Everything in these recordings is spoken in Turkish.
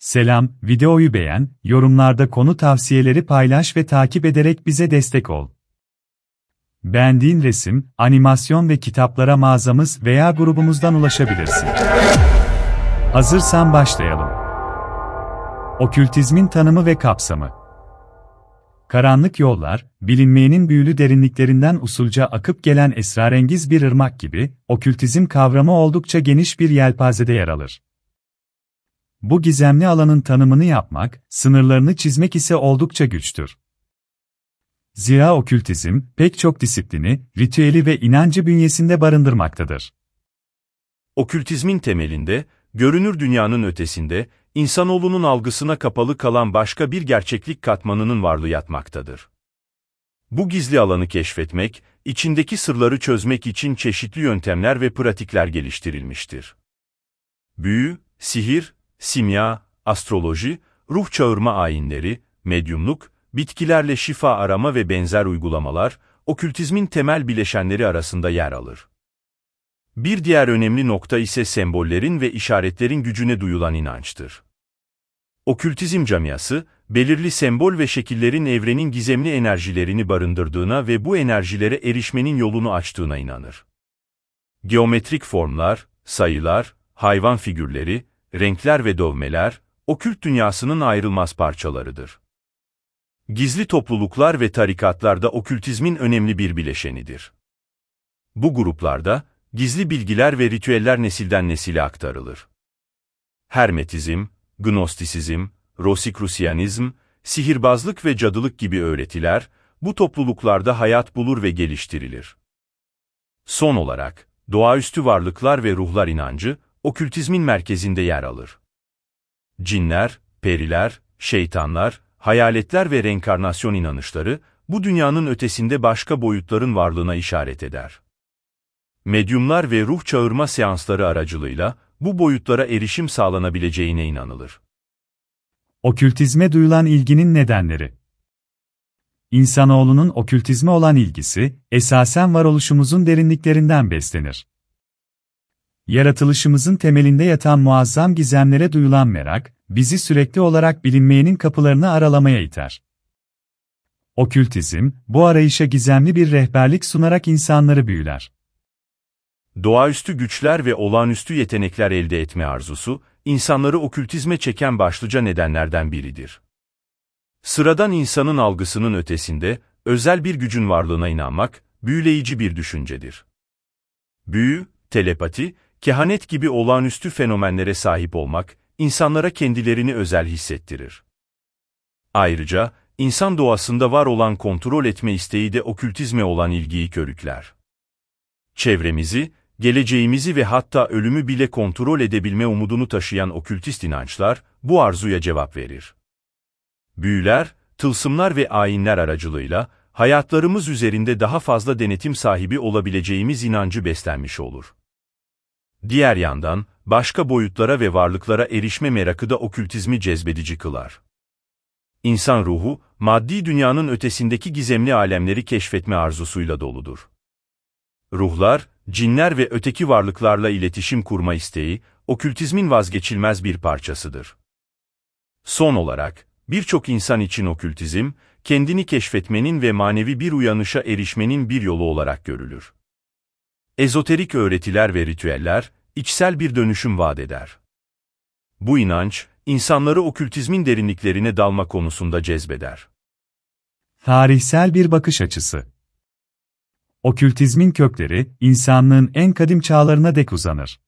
Selam, videoyu beğen, yorumlarda konu tavsiyeleri paylaş ve takip ederek bize destek ol. Beğendiğin resim, animasyon ve kitaplara mağazamız veya grubumuzdan ulaşabilirsin. Hazırsan başlayalım. Okültizmin tanımı ve kapsamı. Karanlık yollar, bilinmeyenin büyülü derinliklerinden usulca akıp gelen esrarengiz bir ırmak gibi, okültizm kavramı oldukça geniş bir yelpazede yer alır. Bu gizemli alanın tanımını yapmak, sınırlarını çizmek ise oldukça güçtür. Zira okültizm, pek çok disiplini, ritüeli ve inancı bünyesinde barındırmaktadır. Okültizmin temelinde, görünür dünyanın ötesinde, insanoğlunun algısına kapalı kalan başka bir gerçeklik katmanının varlığı yatmaktadır. Bu gizli alanı keşfetmek, içindeki sırları çözmek için çeşitli yöntemler ve pratikler geliştirilmiştir. Büyü, sihir, simya, astroloji, ruh çağırma ayinleri, medyumluk, bitkilerle şifa arama ve benzer uygulamalar, okültizmin temel bileşenleri arasında yer alır. Bir diğer önemli nokta ise sembollerin ve işaretlerin gücüne duyulan inançtır. Okültizm camiası, belirli sembol ve şekillerin evrenin gizemli enerjilerini barındırdığına ve bu enerjilere erişmenin yolunu açtığına inanır. Geometrik formlar, sayılar, hayvan figürleri, renkler ve dövmeler, okült dünyasının ayrılmaz parçalarıdır. Gizli topluluklar ve tarikatlarda okültizmin önemli bir bileşenidir. Bu gruplarda, gizli bilgiler ve ritüeller nesilden nesile aktarılır. Hermetizm, gnostisizm, rosikrusiyanizm, sihirbazlık ve cadılık gibi öğretiler, bu topluluklarda hayat bulur ve geliştirilir. Son olarak, doğaüstü varlıklar ve ruhlar inancı, okültizmin merkezinde yer alır. Cinler, periler, şeytanlar, hayaletler ve reenkarnasyon inanışları, bu dünyanın ötesinde başka boyutların varlığına işaret eder. Medyumlar ve ruh çağırma seansları aracılığıyla bu boyutlara erişim sağlanabileceğine inanılır. Okültizme duyulan ilginin nedenleri İnsanoğlunun okültizme olan ilgisi, esasen varoluşumuzun derinliklerinden beslenir. Yaratılışımızın temelinde yatan muazzam gizemlere duyulan merak, bizi sürekli olarak bilinmeyenin kapılarını aralamaya iter. Okültizm, bu arayışa gizemli bir rehberlik sunarak insanları büyüler. Doğaüstü güçler ve olağanüstü yetenekler elde etme arzusu, insanları okültizme çeken başlıca nedenlerden biridir. Sıradan insanın algısının ötesinde, özel bir gücün varlığına inanmak, büyüleyici bir düşüncedir. Büyü, telepati, kehanet gibi olağanüstü fenomenlere sahip olmak, insanlara kendilerini özel hissettirir. Ayrıca, insan doğasında var olan kontrol etme isteği de okültizme olan ilgiyi körükler. Çevremizi, geleceğimizi ve hatta ölümü bile kontrol edebilme umudunu taşıyan okültist inançlar, bu arzuya cevap verir. Büyüler, tılsımlar ve ayinler aracılığıyla, hayatlarımız üzerinde daha fazla denetim sahibi olabileceğimiz inancı beslenmiş olur. Diğer yandan, başka boyutlara ve varlıklara erişme merakı da okültizmi cezbedici kılar. İnsan ruhu, maddi dünyanın ötesindeki gizemli alemleri keşfetme arzusuyla doludur. Ruhlar, cinler ve öteki varlıklarla iletişim kurma isteği, okültizmin vazgeçilmez bir parçasıdır. Son olarak, birçok insan için okültizm, kendini keşfetmenin ve manevi bir uyanışa erişmenin bir yolu olarak görülür ezoterik öğretiler ve ritüeller, içsel bir dönüşüm vaat eder. Bu inanç, insanları okültizmin derinliklerine dalma konusunda cezbeder. Tarihsel bir bakış açısı Okültizmin kökleri, insanlığın en kadim çağlarına dek uzanır.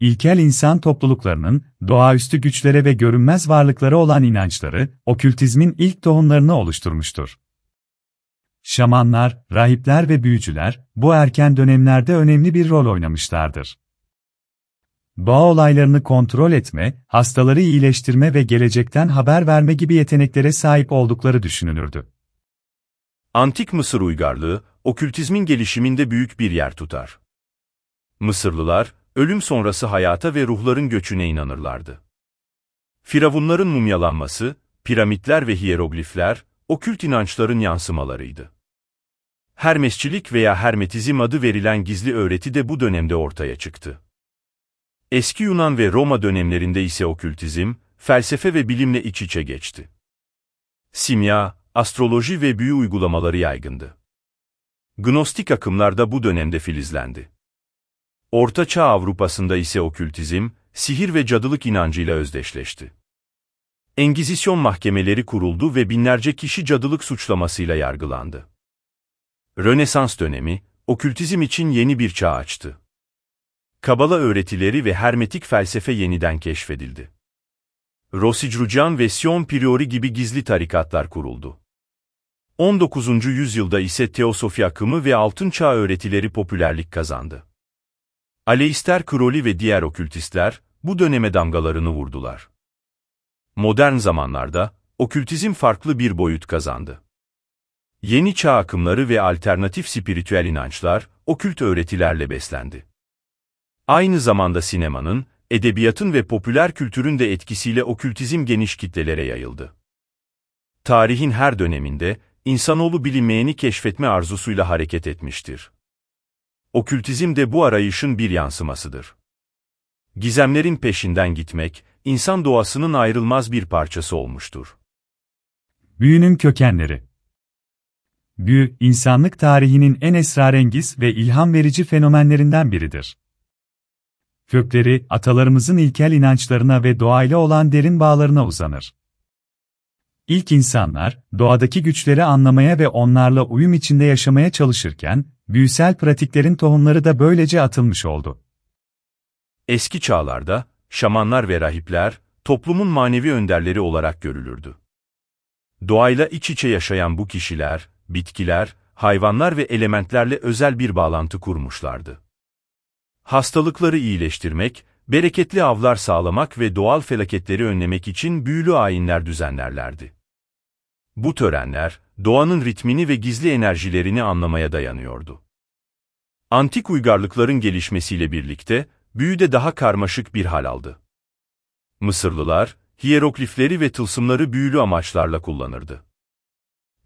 İlkel insan topluluklarının, doğaüstü güçlere ve görünmez varlıklara olan inançları, okültizmin ilk tohumlarını oluşturmuştur şamanlar, rahipler ve büyücüler bu erken dönemlerde önemli bir rol oynamışlardır. Doğa olaylarını kontrol etme, hastaları iyileştirme ve gelecekten haber verme gibi yeteneklere sahip oldukları düşünülürdü. Antik Mısır uygarlığı, okültizmin gelişiminde büyük bir yer tutar. Mısırlılar, ölüm sonrası hayata ve ruhların göçüne inanırlardı. Firavunların mumyalanması, piramitler ve hiyeroglifler, okült inançların yansımalarıydı. Hermesçilik veya hermetizm adı verilen gizli öğreti de bu dönemde ortaya çıktı. Eski Yunan ve Roma dönemlerinde ise okültizm, felsefe ve bilimle iç içe geçti. Simya, astroloji ve büyü uygulamaları yaygındı. Gnostik akımlar da bu dönemde filizlendi. Orta Çağ Avrupa'sında ise okültizm, sihir ve cadılık inancıyla özdeşleşti. Engizisyon mahkemeleri kuruldu ve binlerce kişi cadılık suçlamasıyla yargılandı. Rönesans dönemi, okültizm için yeni bir çağ açtı. Kabala öğretileri ve hermetik felsefe yeniden keşfedildi. Rosicrucian ve Sion Priori gibi gizli tarikatlar kuruldu. 19. yüzyılda ise teosofi akımı ve altın çağ öğretileri popülerlik kazandı. Aleister Crowley ve diğer okültistler bu döneme damgalarını vurdular modern zamanlarda okültizm farklı bir boyut kazandı. Yeni çağ akımları ve alternatif spiritüel inançlar okült öğretilerle beslendi. Aynı zamanda sinemanın, edebiyatın ve popüler kültürün de etkisiyle okültizm geniş kitlelere yayıldı. Tarihin her döneminde insanoğlu bilinmeyeni keşfetme arzusuyla hareket etmiştir. Okültizm de bu arayışın bir yansımasıdır. Gizemlerin peşinden gitmek, insan doğasının ayrılmaz bir parçası olmuştur. Büyünün kökenleri Büyü, insanlık tarihinin en esrarengiz ve ilham verici fenomenlerinden biridir. Kökleri, atalarımızın ilkel inançlarına ve doğayla olan derin bağlarına uzanır. İlk insanlar, doğadaki güçleri anlamaya ve onlarla uyum içinde yaşamaya çalışırken, büyüsel pratiklerin tohumları da böylece atılmış oldu. Eski çağlarda, şamanlar ve rahipler, toplumun manevi önderleri olarak görülürdü. Doğayla iç içe yaşayan bu kişiler, bitkiler, hayvanlar ve elementlerle özel bir bağlantı kurmuşlardı. Hastalıkları iyileştirmek, bereketli avlar sağlamak ve doğal felaketleri önlemek için büyülü ayinler düzenlerlerdi. Bu törenler, doğanın ritmini ve gizli enerjilerini anlamaya dayanıyordu. Antik uygarlıkların gelişmesiyle birlikte, Büyü de daha karmaşık bir hal aldı. Mısırlılar, hieroglifleri ve tılsımları büyülü amaçlarla kullanırdı.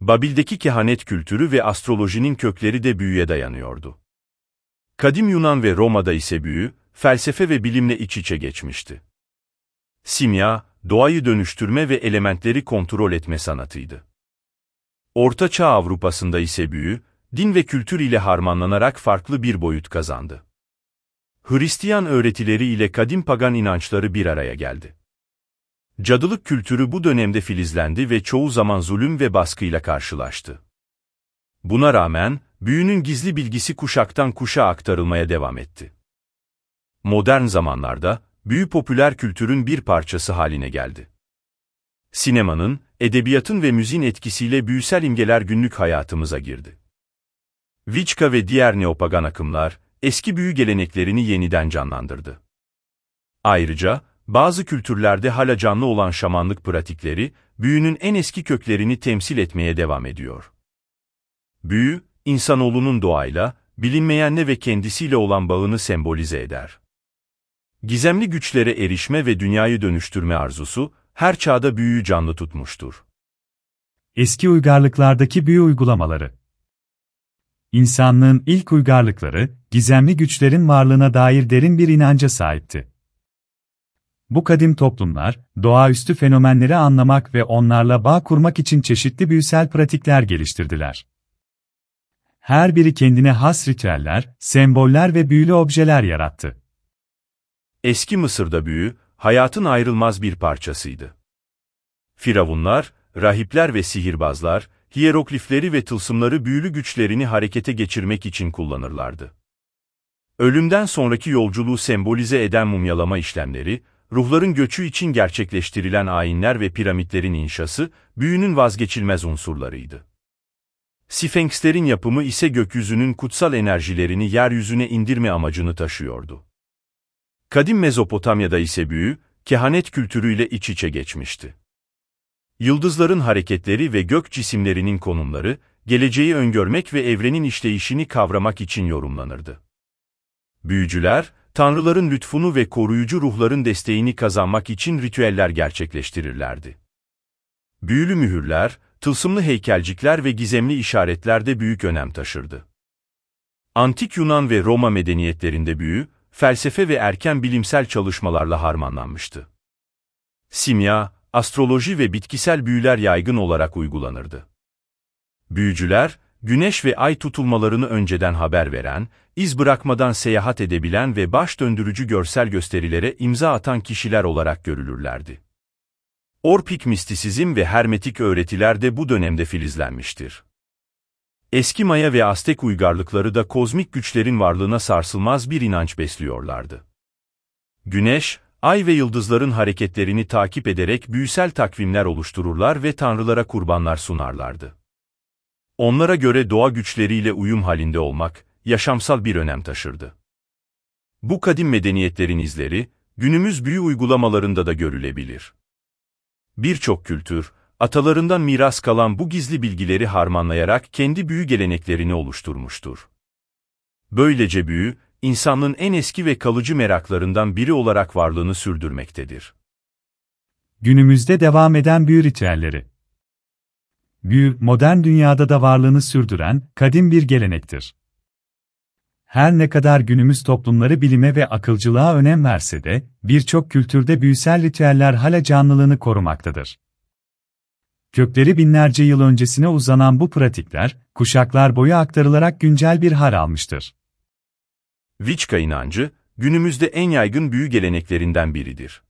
Babil'deki kehanet kültürü ve astrolojinin kökleri de büyüye dayanıyordu. Kadim Yunan ve Roma'da ise büyü, felsefe ve bilimle iç içe geçmişti. Simya, doğayı dönüştürme ve elementleri kontrol etme sanatıydı. Orta Çağ Avrupa'sında ise büyü, din ve kültür ile harmanlanarak farklı bir boyut kazandı. Hristiyan öğretileri ile kadim pagan inançları bir araya geldi. Cadılık kültürü bu dönemde filizlendi ve çoğu zaman zulüm ve baskıyla karşılaştı. Buna rağmen, büyünün gizli bilgisi kuşaktan kuşa aktarılmaya devam etti. Modern zamanlarda, büyü popüler kültürün bir parçası haline geldi. Sinemanın, edebiyatın ve müziğin etkisiyle büyüsel imgeler günlük hayatımıza girdi. Vichka ve diğer neopagan akımlar, eski büyü geleneklerini yeniden canlandırdı. Ayrıca, bazı kültürlerde hala canlı olan şamanlık pratikleri, büyünün en eski köklerini temsil etmeye devam ediyor. Büyü, insanoğlunun doğayla, bilinmeyenle ve kendisiyle olan bağını sembolize eder. Gizemli güçlere erişme ve dünyayı dönüştürme arzusu, her çağda büyüyü canlı tutmuştur. Eski uygarlıklardaki büyü uygulamaları insanlığın ilk uygarlıkları, gizemli güçlerin varlığına dair derin bir inanca sahipti. Bu kadim toplumlar, doğaüstü fenomenleri anlamak ve onlarla bağ kurmak için çeşitli büyüsel pratikler geliştirdiler. Her biri kendine has ritüeller, semboller ve büyülü objeler yarattı. Eski Mısır'da büyü, hayatın ayrılmaz bir parçasıydı. Firavunlar, rahipler ve sihirbazlar, hieroglifleri ve tılsımları büyülü güçlerini harekete geçirmek için kullanırlardı. Ölümden sonraki yolculuğu sembolize eden mumyalama işlemleri, ruhların göçü için gerçekleştirilen ayinler ve piramitlerin inşası, büyünün vazgeçilmez unsurlarıydı. Sifenkslerin yapımı ise gökyüzünün kutsal enerjilerini yeryüzüne indirme amacını taşıyordu. Kadim Mezopotamya'da ise büyü, kehanet kültürüyle iç içe geçmişti. Yıldızların hareketleri ve gök cisimlerinin konumları, geleceği öngörmek ve evrenin işleyişini kavramak için yorumlanırdı. Büyücüler, tanrıların lütfunu ve koruyucu ruhların desteğini kazanmak için ritüeller gerçekleştirirlerdi. Büyülü mühürler, tılsımlı heykelcikler ve gizemli işaretler de büyük önem taşırdı. Antik Yunan ve Roma medeniyetlerinde büyü, felsefe ve erken bilimsel çalışmalarla harmanlanmıştı. Simya, astroloji ve bitkisel büyüler yaygın olarak uygulanırdı. Büyücüler, güneş ve ay tutulmalarını önceden haber veren, iz bırakmadan seyahat edebilen ve baş döndürücü görsel gösterilere imza atan kişiler olarak görülürlerdi. Orpik mistisizm ve hermetik öğretiler de bu dönemde filizlenmiştir. Eski Maya ve Aztek uygarlıkları da kozmik güçlerin varlığına sarsılmaz bir inanç besliyorlardı. Güneş, ay ve yıldızların hareketlerini takip ederek büyüsel takvimler oluştururlar ve tanrılara kurbanlar sunarlardı. Onlara göre doğa güçleriyle uyum halinde olmak, yaşamsal bir önem taşırdı. Bu kadim medeniyetlerin izleri, günümüz büyü uygulamalarında da görülebilir. Birçok kültür, atalarından miras kalan bu gizli bilgileri harmanlayarak kendi büyü geleneklerini oluşturmuştur. Böylece büyü, insanlığın en eski ve kalıcı meraklarından biri olarak varlığını sürdürmektedir. Günümüzde devam eden büyü ritüelleri Büyü, modern dünyada da varlığını sürdüren, kadim bir gelenektir. Her ne kadar günümüz toplumları bilime ve akılcılığa önem verse de, birçok kültürde büyüsel ritüeller hala canlılığını korumaktadır. Kökleri binlerce yıl öncesine uzanan bu pratikler, kuşaklar boyu aktarılarak güncel bir hal almıştır. Viçka inancı, günümüzde en yaygın büyü geleneklerinden biridir.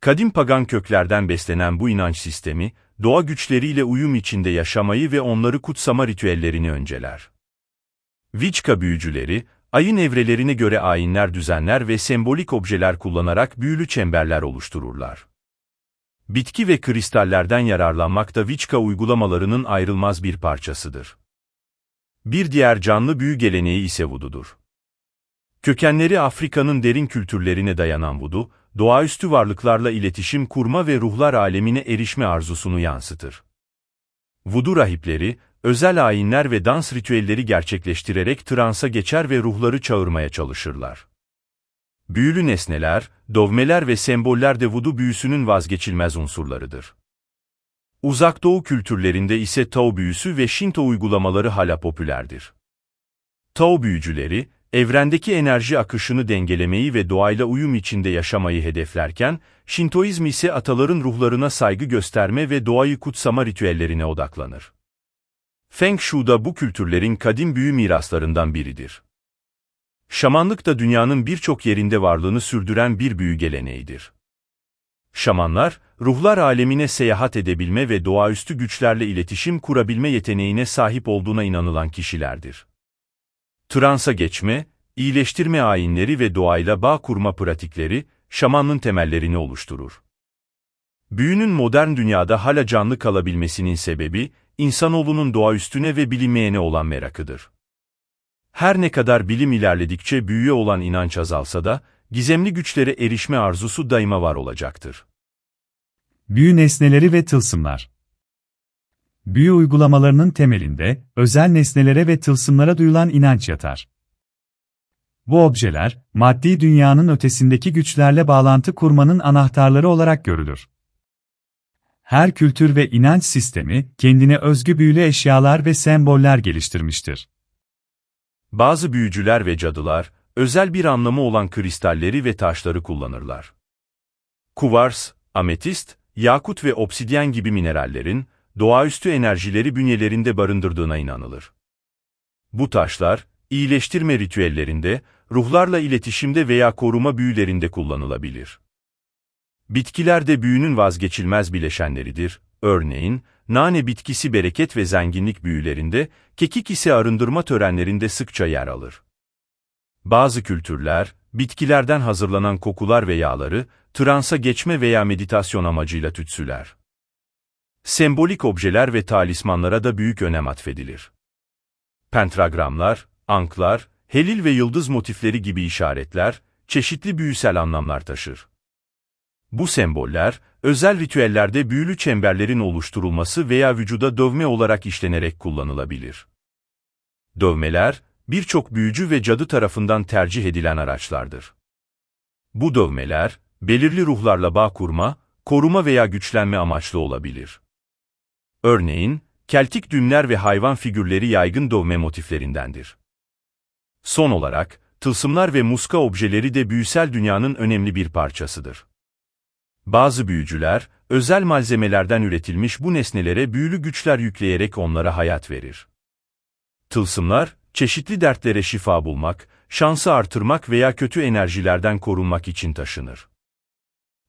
Kadim pagan köklerden beslenen bu inanç sistemi, doğa güçleriyle uyum içinde yaşamayı ve onları kutsama ritüellerini önceler. Viçka büyücüleri, ayın evrelerine göre ayinler düzenler ve sembolik objeler kullanarak büyülü çemberler oluştururlar. Bitki ve kristallerden yararlanmak da Viçka uygulamalarının ayrılmaz bir parçasıdır. Bir diğer canlı büyü geleneği ise vududur. Kökenleri Afrika'nın derin kültürlerine dayanan Vudu, doğaüstü varlıklarla iletişim kurma ve ruhlar alemine erişme arzusunu yansıtır. Vudu rahipleri, özel ayinler ve dans ritüelleri gerçekleştirerek transa geçer ve ruhları çağırmaya çalışırlar. Büyülü nesneler, dovmeler ve semboller de vudu büyüsünün vazgeçilmez unsurlarıdır. Uzak Doğu kültürlerinde ise Tao büyüsü ve Şinto uygulamaları hala popülerdir. Tao büyücüleri, Evrendeki enerji akışını dengelemeyi ve doğayla uyum içinde yaşamayı hedeflerken, Şintoizm ise ataların ruhlarına saygı gösterme ve doğayı kutsama ritüellerine odaklanır. Feng Shui da bu kültürlerin kadim büyü miraslarından biridir. Şamanlık da dünyanın birçok yerinde varlığını sürdüren bir büyü geleneğidir. Şamanlar, ruhlar alemine seyahat edebilme ve doğaüstü güçlerle iletişim kurabilme yeteneğine sahip olduğuna inanılan kişilerdir. Transa geçme, iyileştirme ayinleri ve doğayla bağ kurma pratikleri, şamanın temellerini oluşturur. Büyünün modern dünyada hala canlı kalabilmesinin sebebi, insanoğlunun doğa üstüne ve bilinmeyene olan merakıdır. Her ne kadar bilim ilerledikçe büyüye olan inanç azalsa da, gizemli güçlere erişme arzusu daima var olacaktır. Büyü nesneleri ve tılsımlar büyü uygulamalarının temelinde, özel nesnelere ve tılsımlara duyulan inanç yatar. Bu objeler, maddi dünyanın ötesindeki güçlerle bağlantı kurmanın anahtarları olarak görülür. Her kültür ve inanç sistemi, kendine özgü büyülü eşyalar ve semboller geliştirmiştir. Bazı büyücüler ve cadılar, özel bir anlamı olan kristalleri ve taşları kullanırlar. Kuvars, ametist, yakut ve obsidyen gibi minerallerin, doğaüstü enerjileri bünyelerinde barındırdığına inanılır. Bu taşlar, iyileştirme ritüellerinde, ruhlarla iletişimde veya koruma büyülerinde kullanılabilir. Bitkiler de büyünün vazgeçilmez bileşenleridir. Örneğin, nane bitkisi bereket ve zenginlik büyülerinde, kekik ise arındırma törenlerinde sıkça yer alır. Bazı kültürler, bitkilerden hazırlanan kokular ve yağları, transa geçme veya meditasyon amacıyla tütsüler sembolik objeler ve talismanlara da büyük önem atfedilir. Pentagramlar, anklar, helil ve yıldız motifleri gibi işaretler, çeşitli büyüsel anlamlar taşır. Bu semboller, özel ritüellerde büyülü çemberlerin oluşturulması veya vücuda dövme olarak işlenerek kullanılabilir. Dövmeler, birçok büyücü ve cadı tarafından tercih edilen araçlardır. Bu dövmeler, belirli ruhlarla bağ kurma, koruma veya güçlenme amaçlı olabilir. Örneğin, Keltik düğümler ve hayvan figürleri yaygın dövme motiflerindendir. Son olarak, tılsımlar ve muska objeleri de büyüsel dünyanın önemli bir parçasıdır. Bazı büyücüler, özel malzemelerden üretilmiş bu nesnelere büyülü güçler yükleyerek onlara hayat verir. Tılsımlar, çeşitli dertlere şifa bulmak, şansı artırmak veya kötü enerjilerden korunmak için taşınır.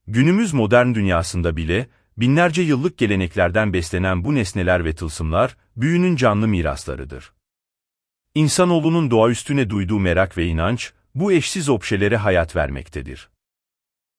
Günümüz modern dünyasında bile, binlerce yıllık geleneklerden beslenen bu nesneler ve tılsımlar, büyünün canlı miraslarıdır. İnsanoğlunun doğa üstüne duyduğu merak ve inanç, bu eşsiz objelere hayat vermektedir.